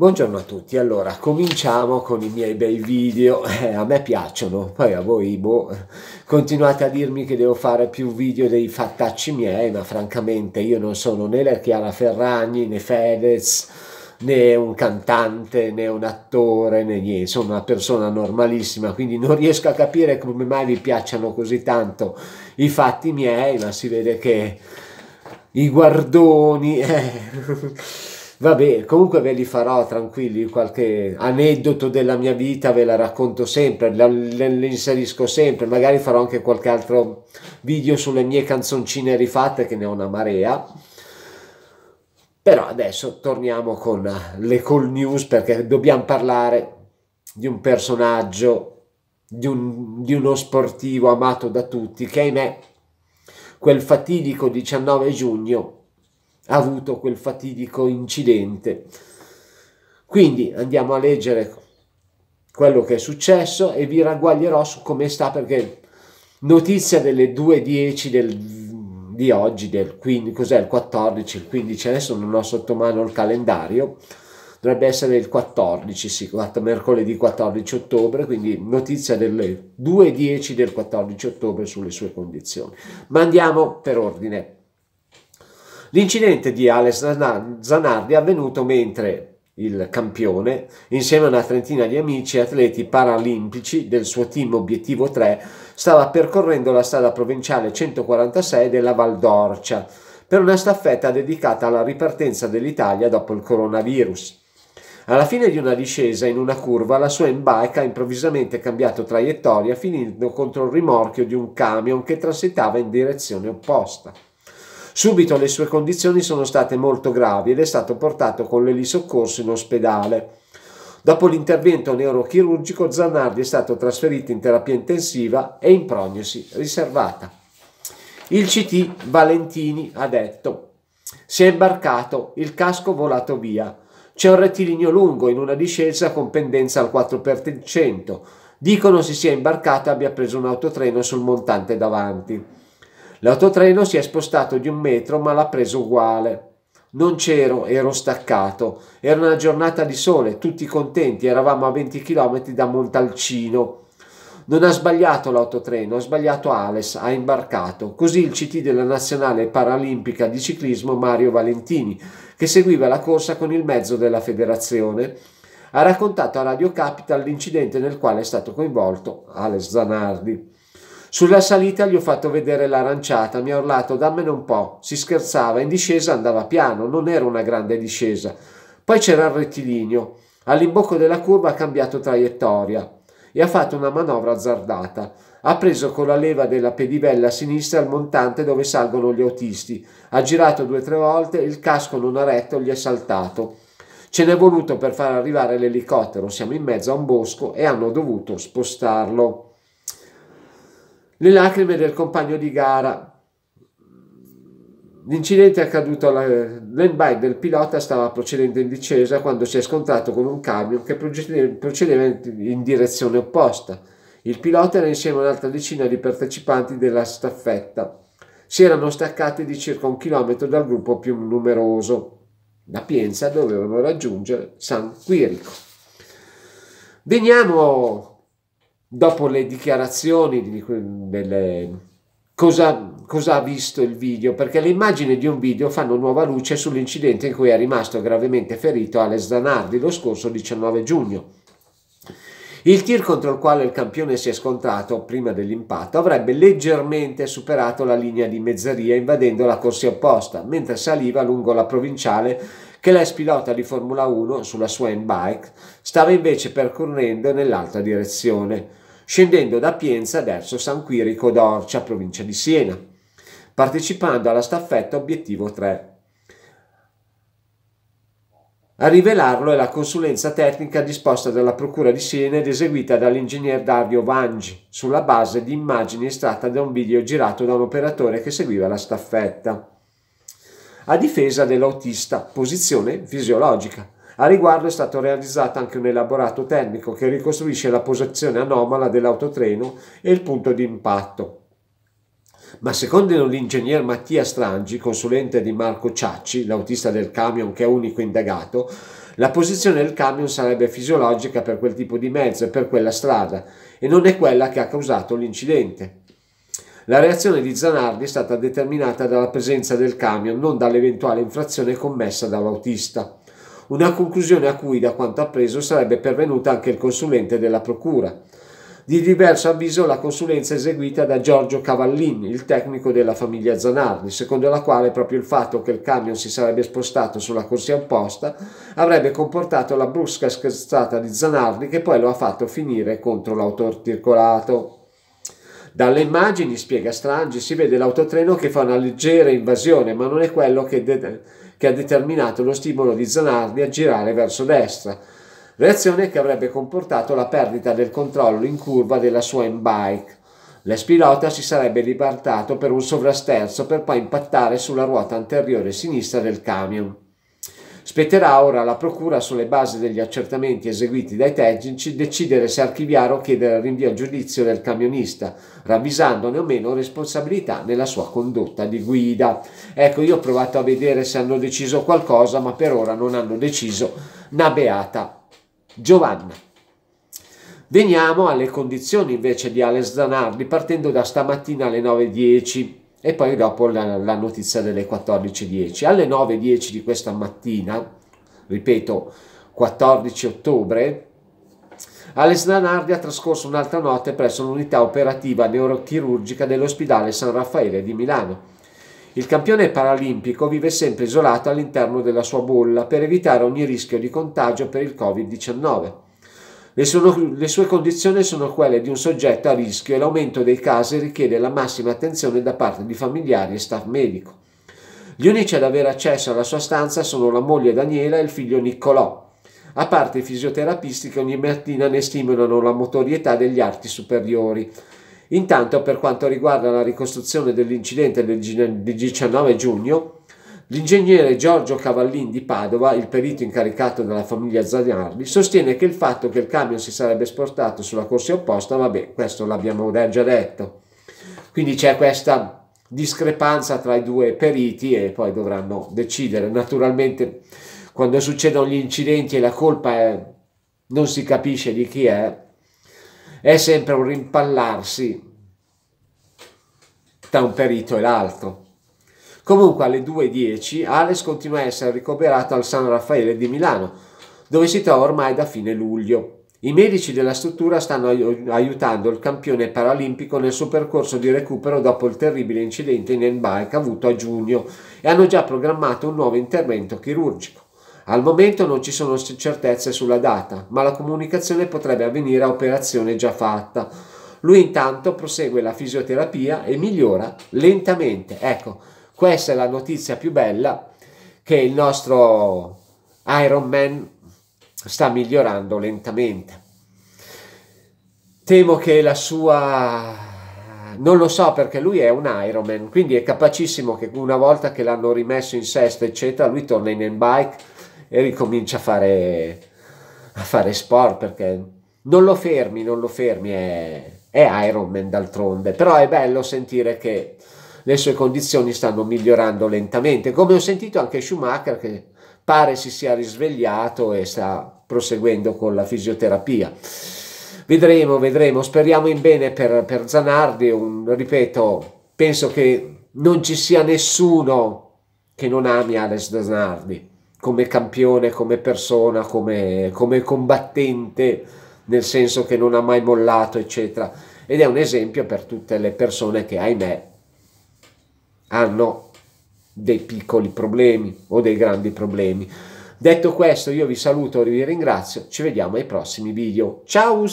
Buongiorno a tutti, allora cominciamo con i miei bei video, eh, a me piacciono, poi a voi boh, continuate a dirmi che devo fare più video dei fattacci miei, ma francamente io non sono né la Chiara Ferragni né Fedez né un cantante né un attore né niente, sono una persona normalissima, quindi non riesco a capire come mai vi piacciono così tanto i fatti miei, ma si vede che i guardoni... Eh. Vabbè, comunque ve li farò tranquilli, qualche aneddoto della mia vita ve la racconto sempre, la, inserisco sempre, magari farò anche qualche altro video sulle mie canzoncine rifatte che ne ho una marea. Però adesso torniamo con le cool news perché dobbiamo parlare di un personaggio, di, un, di uno sportivo amato da tutti che ahimè quel fatidico 19 giugno avuto quel fatidico incidente. Quindi andiamo a leggere quello che è successo e vi ragguaglierò su come sta perché notizia delle 2.10 del, di oggi, del 15, cos'è il 14, il 15, adesso non ho sotto mano il calendario, dovrebbe essere il 14, sì, mercoledì 14 ottobre, quindi notizia delle 2.10 del 14 ottobre sulle sue condizioni. Ma andiamo per ordine. L'incidente di Alex Zanardi è avvenuto mentre il campione, insieme a una trentina di amici e atleti paralimpici del suo team Obiettivo 3, stava percorrendo la strada provinciale 146 della Val d'Orcia per una staffetta dedicata alla ripartenza dell'Italia dopo il coronavirus. Alla fine di una discesa in una curva la sua imbarca ha improvvisamente cambiato traiettoria finendo contro il rimorchio di un camion che transitava in direzione opposta. Subito le sue condizioni sono state molto gravi ed è stato portato con l'elisoccorso in ospedale. Dopo l'intervento neurochirurgico Zanardi è stato trasferito in terapia intensiva e in prognosi riservata. Il CT Valentini ha detto si è imbarcato, il casco volato via. C'è un rettilineo lungo in una discesa con pendenza al 4%. Dicono si sia imbarcato e abbia preso un autotreno sul montante davanti. L'autotreno si è spostato di un metro ma l'ha preso uguale. Non c'ero, ero staccato. Era una giornata di sole, tutti contenti, eravamo a 20 km da Montalcino. Non ha sbagliato l'autotreno, ha sbagliato Ales, ha imbarcato. Così il CT della Nazionale Paralimpica di Ciclismo Mario Valentini, che seguiva la corsa con il mezzo della federazione, ha raccontato a Radio Capital l'incidente nel quale è stato coinvolto Ales Zanardi. Sulla salita gli ho fatto vedere l'aranciata, mi ha urlato dammene un po', si scherzava, in discesa andava piano, non era una grande discesa. Poi c'era il rettilineo, all'imbocco della curva ha cambiato traiettoria e ha fatto una manovra azzardata. Ha preso con la leva della pedivella sinistra il montante dove salgono gli autisti, ha girato due o tre volte, il casco non ha retto, gli è saltato. Ce n'è voluto per far arrivare l'elicottero, siamo in mezzo a un bosco e hanno dovuto spostarlo le lacrime del compagno di gara. L'incidente è accaduto alla landbike del pilota stava procedendo in discesa quando si è scontrato con un camion che procedeva in direzione opposta. Il pilota era insieme ad un'altra decina di partecipanti della staffetta. Si erano staccati di circa un chilometro dal gruppo più numeroso. Da Pienza dovevano raggiungere San Quirico. Veniamo dopo le dichiarazioni delle, cosa, cosa, ha visto il video, perché le immagini di un video fanno nuova luce sull'incidente in cui è rimasto gravemente ferito Alex Zanardi lo scorso 19 giugno. Il tir contro il quale il campione si è scontrato prima dell'impatto avrebbe leggermente superato la linea di mezzeria invadendo la corsia opposta, mentre saliva lungo la provinciale che l'ex pilota di Formula 1 sulla sua handbike stava invece percorrendo nell'altra direzione scendendo da Pienza verso San Quirico d'Orcia, provincia di Siena, partecipando alla staffetta obiettivo 3. A rivelarlo è la consulenza tecnica disposta dalla Procura di Siena ed eseguita dall'ingegner Dario Vangi sulla base di immagini estratte da un video girato da un operatore che seguiva la staffetta. A difesa dell'autista, posizione fisiologica a riguardo è stato realizzato anche un elaborato termico che ricostruisce la posizione anomala dell'autotreno e il punto di impatto. Ma secondo l'ingegner Mattia Strangi, consulente di Marco Ciacci, l'autista del camion che è unico indagato, la posizione del camion sarebbe fisiologica per quel tipo di mezzo e per quella strada e non è quella che ha causato l'incidente. La reazione di Zanardi è stata determinata dalla presenza del camion, non dall'eventuale infrazione commessa dall'autista una conclusione a cui, da quanto appreso, sarebbe pervenuta anche il consulente della Procura. Di diverso avviso la consulenza eseguita da Giorgio Cavallini, il tecnico della famiglia Zanardi, secondo la quale proprio il fatto che il camion si sarebbe spostato sulla corsia opposta avrebbe comportato la brusca scherzata di Zanardi che poi lo ha fatto finire contro l'autorticolato. Dalle immagini, spiega Strangi, si vede l'autotreno che fa una leggera invasione, ma non è quello che, che ha determinato lo stimolo di Zanardi a girare verso destra, reazione che avrebbe comportato la perdita del controllo in curva della sua in-bike. L'ex pilota si sarebbe ribaltato per un sovrasterzo per poi impattare sulla ruota anteriore sinistra del camion. Spetterà ora alla Procura, sulle basi degli accertamenti eseguiti dai tecnici, decidere se archiviare o chiedere il rinvio a giudizio del camionista, ravvisandone o meno responsabilità nella sua condotta di guida. Ecco, io ho provato a vedere se hanno deciso qualcosa, ma per ora non hanno deciso una beata Giovanna. Veniamo alle condizioni invece di Alex Zanardi partendo da stamattina alle 9.10 e poi dopo la, la notizia delle 14.10. Alle 9.10 di questa mattina, ripeto, 14 ottobre, Alex Nanardi ha trascorso un'altra notte presso l'unità operativa neurochirurgica dell'ospedale San Raffaele di Milano. Il campione paralimpico vive sempre isolato all'interno della sua bolla per evitare ogni rischio di contagio per il Covid-19. Le, sono, le sue condizioni sono quelle di un soggetto a rischio e l'aumento dei casi richiede la massima attenzione da parte di familiari e staff medico. Gli unici ad avere accesso alla sua stanza sono la moglie Daniela e il figlio Niccolò. A parte i fisioterapisti che ogni mattina ne stimolano la motorietà degli arti superiori. Intanto, per quanto riguarda la ricostruzione dell'incidente del 19 giugno, L'ingegnere Giorgio Cavallin di Padova, il perito incaricato dalla famiglia Zagnardi, sostiene che il fatto che il camion si sarebbe spostato sulla corsia opposta, vabbè, questo l'abbiamo già detto. Quindi c'è questa discrepanza tra i due periti e poi dovranno decidere. Naturalmente quando succedono gli incidenti e la colpa è, non si capisce di chi è, è sempre un rimpallarsi tra un perito e l'altro. Comunque alle 2.10 Alex continua a essere ricoverato al San Raffaele di Milano, dove si trova ormai da fine luglio. I medici della struttura stanno aiutando il campione paralimpico nel suo percorso di recupero dopo il terribile incidente in handbike avuto a giugno e hanno già programmato un nuovo intervento chirurgico. Al momento non ci sono certezze sulla data, ma la comunicazione potrebbe avvenire a operazione già fatta. Lui intanto prosegue la fisioterapia e migliora lentamente. Ecco, questa è la notizia più bella che il nostro Iron Man sta migliorando lentamente. Temo che la sua... Non lo so perché lui è un Iron Man, quindi è capacissimo che una volta che l'hanno rimesso in sesto, eccetera, lui torna in bike e ricomincia a fare, a fare sport perché non lo fermi, non lo fermi, è, è Iron Man d'altronde, però è bello sentire che le sue condizioni stanno migliorando lentamente, come ho sentito anche Schumacher che pare si sia risvegliato e sta proseguendo con la fisioterapia. Vedremo, vedremo, speriamo in bene per, per Zanardi, un, ripeto, penso che non ci sia nessuno che non ami Alex Zanardi come campione, come persona, come, come combattente, nel senso che non ha mai mollato, eccetera. Ed è un esempio per tutte le persone che, ahimè, hanno dei piccoli problemi o dei grandi problemi. Detto questo io vi saluto, vi ringrazio, ci vediamo ai prossimi video. Ciao!